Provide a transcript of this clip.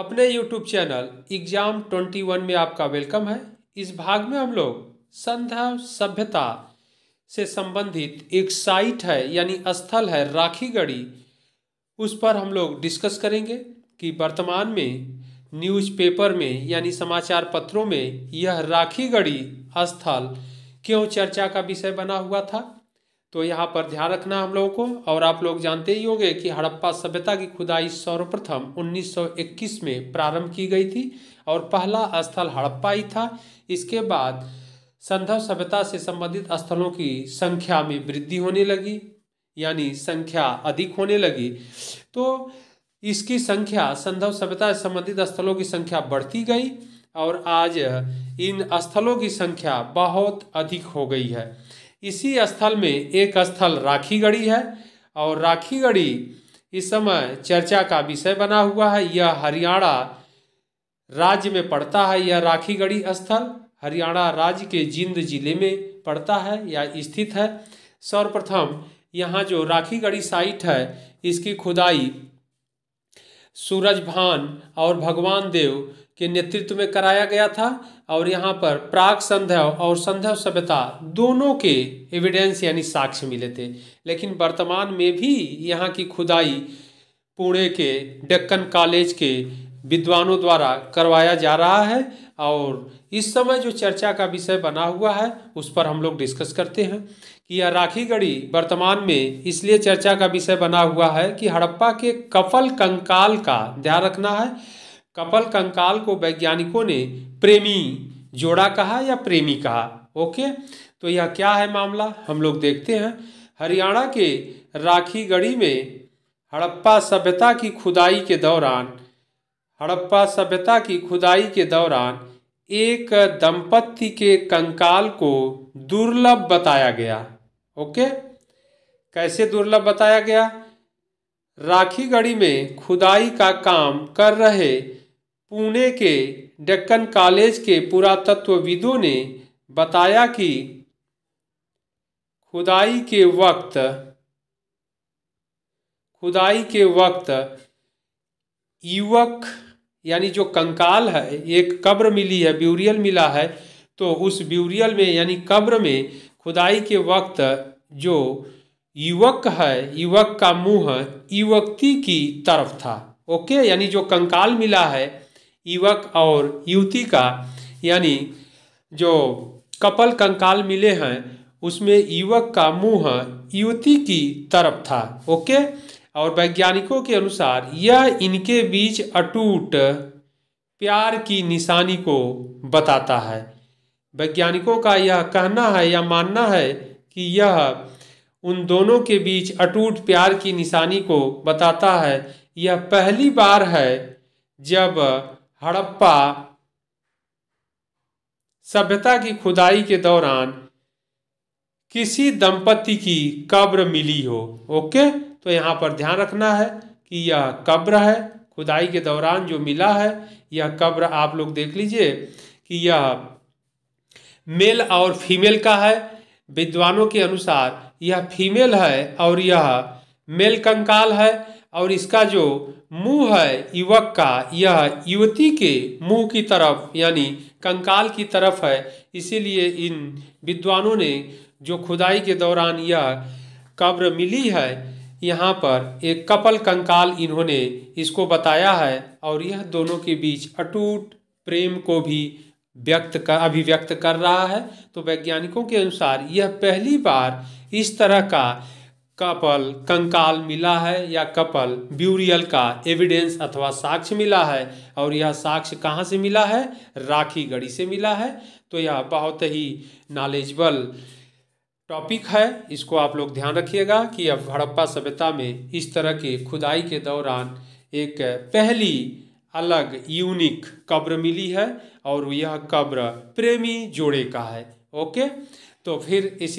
अपने YouTube channel exam 21 में आपका वेलकम है इस भाग में हम लोग संध्या सभ्यता से संबंधित एक साइट है यानी स्थल है राखीगढ़ी उस पर हम लोग डिस्कस करेंगे कि वर्तमान में न्यूज़पेपर में यानी समाचार पत्रों में यह राखीगढ़ी स्थल क्यों चर्चा का विषय बना हुआ था तो यहाँ पर ध्यान रखना हम लोगों को और आप लोग जानते ही होंगे कि हड़प्पा सभ्यता की खुदाई सर्वप्रथम 1921 में प्रारंभ की गई थी और पहला स्थल हड़प्पा ही था इसके बाद संधव सभ्यता से संबंधित स्थलों की संख्या में वृद्धि होने लगी यानी संख्या अधिक होने लगी तो इसकी संख्या संधव सभ्यता से संबंधित स्थलों की संख्या बढ़ती गई और आज इन स्थलों की संख्या बहुत अधिक हो गई है इसी स्थल में एक स्थल राखी गढ़ी है और राखी गढ़ी इस समय चर्चा का विषय बना हुआ है यह हरियाणा राज्य में पड़ता है यह राखी गढ़ी स्थल हरियाणा राज्य के जिंद जिले में पड़ता है या स्थित है सर्वप्रथम यहाँ जो राखी गढ़ी साइट है इसकी खुदाई सूरज भान और भगवान देव के नेतृत्व में कराया गया था और यहाँ पर प्राग संध्या और संध्या सभ्यता दोनों के एविडेंस यानी साक्ष्य मिले थे लेकिन वर्तमान में भी यहाँ की खुदाई पुणे के डक्कन कॉलेज के विद्वानों द्वारा करवाया जा रहा है और इस समय जो चर्चा का विषय बना हुआ है उस पर हम लोग डिस्कस करते हैं कि यह राखी गढ़ी वर्तमान में इसलिए चर्चा का विषय बना हुआ है कि हड़प्पा के कपल कंकाल का ध्यान रखना है कपल कंकाल को वैज्ञानिकों ने प्रेमी जोड़ा कहा या प्रेमी कहा ओके तो यह क्या है मामला हम लोग देखते हैं हरियाणा के गढ़ी में हड़प्पा सभ्यता की खुदाई के दौरान हड़प्पा सभ्यता की खुदाई के दौरान एक दंपत्ति के कंकाल को दुर्लभ बताया गया ओके कैसे दुर्लभ बताया गया राखीगढ़ी में खुदाई का काम कर रहे पुणे के डेक्कन कॉलेज के पुरातत्वविदों ने बताया कि खुदाई के वक्त खुदाई के वक्त युवक यानी जो कंकाल है एक कब्र मिली है ब्यूरियल मिला है तो उस ब्यूरियल में यानी कब्र में खुदाई के वक्त जो युवक है युवक का मुंह युवकती की तरफ था ओके यानी जो कंकाल मिला है युवक और युवती का यानी जो कपल कंकाल मिले हैं उसमें युवक का मुंह युवती की तरफ था ओके और वैज्ञानिकों के अनुसार यह इनके बीच अटूट प्यार की निशानी को बताता है वैज्ञानिकों का यह कहना है या मानना है कि यह उन दोनों के बीच अटूट प्यार की निशानी को बताता है यह पहली बार है जब हड़प्पा सभ्यता की खुदाई के दौरान किसी दंपति की कब्र मिली हो ओके तो यहाँ पर ध्यान रखना है कि यह कब्र है खुदाई के दौरान जो मिला है यह कब्र आप लोग देख लीजिए कि यह मेल और फीमेल का है विद्वानों के अनुसार यह फीमेल है और यह मेल कंकाल है और इसका जो मुंह है युवक का यह युवती के मुंह की तरफ यानी कंकाल की तरफ है इसीलिए इन विद्वानों ने जो खुदाई के दौरान यह कब्र मिली है यहाँ पर एक कपल कंकाल इन्होंने इसको बताया है और यह दोनों के बीच अटूट प्रेम को भी व्यक्त कर अभिव्यक्त कर रहा है तो वैज्ञानिकों के अनुसार यह पहली बार इस तरह का कपल कंकाल मिला है या कपल ब्यूरियल का एविडेंस अथवा साक्ष्य मिला है और यह साक्ष्य कहाँ से मिला है राखी गढ़ी से मिला है तो यह बहुत ही नॉलेजबल टॉपिक है इसको आप लोग ध्यान रखिएगा कि अब हड़प्पा सभ्यता में इस तरह के खुदाई के दौरान एक पहली अलग यूनिक कब्र मिली है और यह कब्र प्रेमी जोड़े का है ओके तो फिर इसी